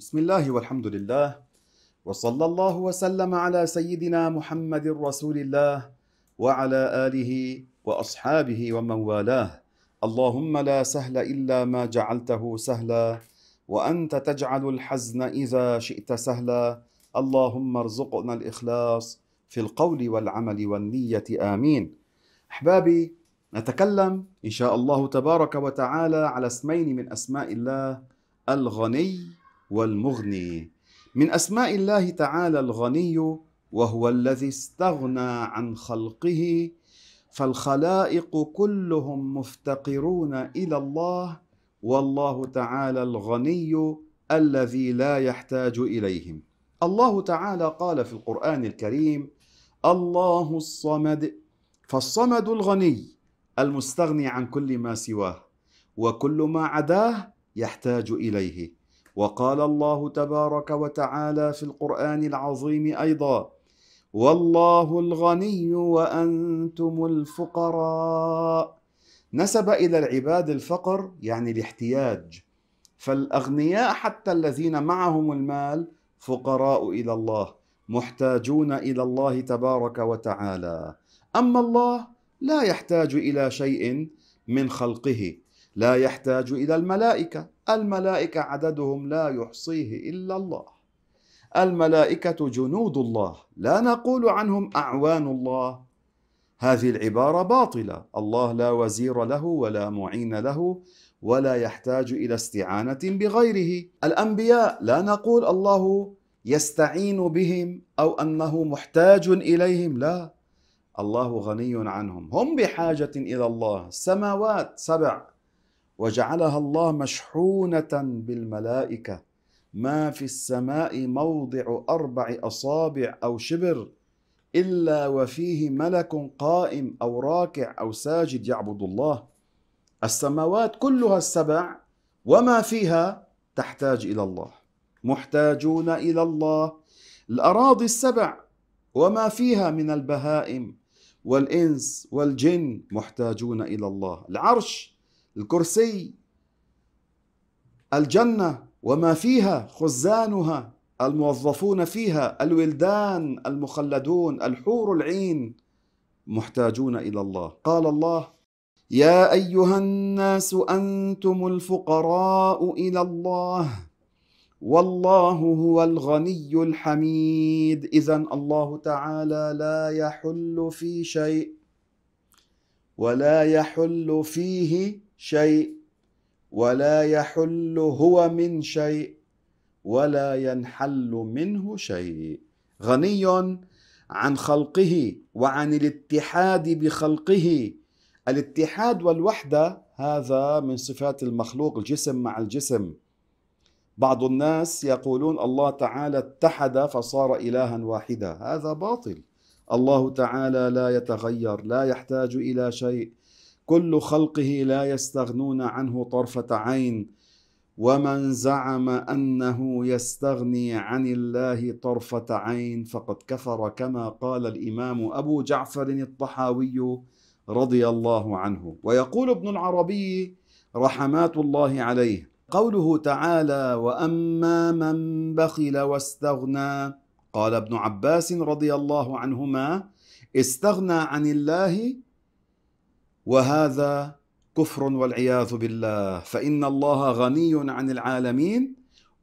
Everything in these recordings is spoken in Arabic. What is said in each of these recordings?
بسم الله والحمد لله وصلى الله وسلم على سيدنا محمد رسول الله وعلى آله وأصحابه ومن والاه اللهم لا سهل إلا ما جعلته سهلا وأنت تجعل الحزن إذا شئت سهلا اللهم ارزقنا الإخلاص في القول والعمل والنية آمين أحبابي نتكلم إن شاء الله تبارك وتعالى على اسمين من أسماء الله الغني والمغني من اسماء الله تعالى الغني وهو الذي استغنى عن خلقه فالخلائق كلهم مفتقرون الى الله والله تعالى الغني الذي لا يحتاج اليهم الله تعالى قال في القران الكريم الله الصمد فالصمد الغني المستغني عن كل ما سواه وكل ما عداه يحتاج اليه وقال الله تبارك وتعالى في القران العظيم ايضا والله الغني وانتم الفقراء نسب الى العباد الفقر يعني الاحتياج فالاغنياء حتى الذين معهم المال فقراء الى الله محتاجون الى الله تبارك وتعالى اما الله لا يحتاج الى شيء من خلقه لا يحتاج إلى الملائكة الملائكة عددهم لا يحصيه إلا الله الملائكة جنود الله لا نقول عنهم أعوان الله هذه العبارة باطلة الله لا وزير له ولا معين له ولا يحتاج إلى استعانة بغيره الأنبياء لا نقول الله يستعين بهم أو أنه محتاج إليهم لا الله غني عنهم هم بحاجة إلى الله السماوات سبع وجعلها الله مشحونه بالملائكه ما في السماء موضع اربع اصابع او شبر الا وفيه ملك قائم او راكع او ساجد يعبد الله السماوات كلها السبع وما فيها تحتاج الى الله محتاجون الى الله الاراضي السبع وما فيها من البهائم والانس والجن محتاجون الى الله العرش الكرسي الجنة وما فيها خزانها الموظفون فيها الولدان المخلدون الحور العين محتاجون إلى الله قال الله يا أيها الناس أنتم الفقراء إلى الله والله هو الغني الحميد إذا الله تعالى لا يحل في شيء ولا يحل فيه شيء ولا يحل هو من شيء ولا ينحل منه شيء غني عن خلقه وعن الاتحاد بخلقه الاتحاد والوحده هذا من صفات المخلوق الجسم مع الجسم بعض الناس يقولون الله تعالى اتحد فصار الها واحدا هذا باطل الله تعالى لا يتغير لا يحتاج الى شيء كل خلقه لا يستغنون عنه طرفه عين ومن زعم انه يستغني عن الله طرفه عين فقد كفر كما قال الامام ابو جعفر الطحاوي رضي الله عنه ويقول ابن العربي رحمات الله عليه قوله تعالى واما من بخل واستغنى قال ابن عباس رضي الله عنهما استغنى عن الله وهذا كفر والعياذ بالله فان الله غني عن العالمين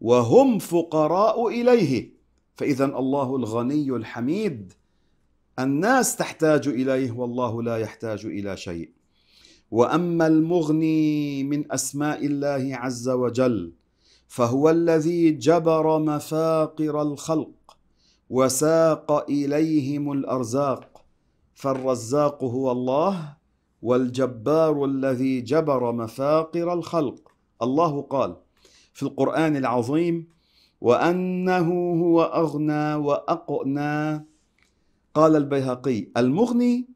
وهم فقراء اليه فاذا الله الغني الحميد الناس تحتاج اليه والله لا يحتاج الى شيء واما المغني من اسماء الله عز وجل فهو الذي جبر مفاقر الخلق وساق اليهم الارزاق فالرزاق هو الله والجبار الذي جبر مفاقر الخلق الله قال في القرآن العظيم وأنه هو أغنى وأقنى قال البيهقي المغني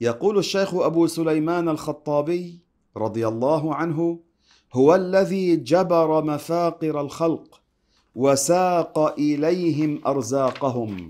يقول الشيخ أبو سليمان الخطابي رضي الله عنه هو الذي جبر مفاقر الخلق وساق إليهم أرزاقهم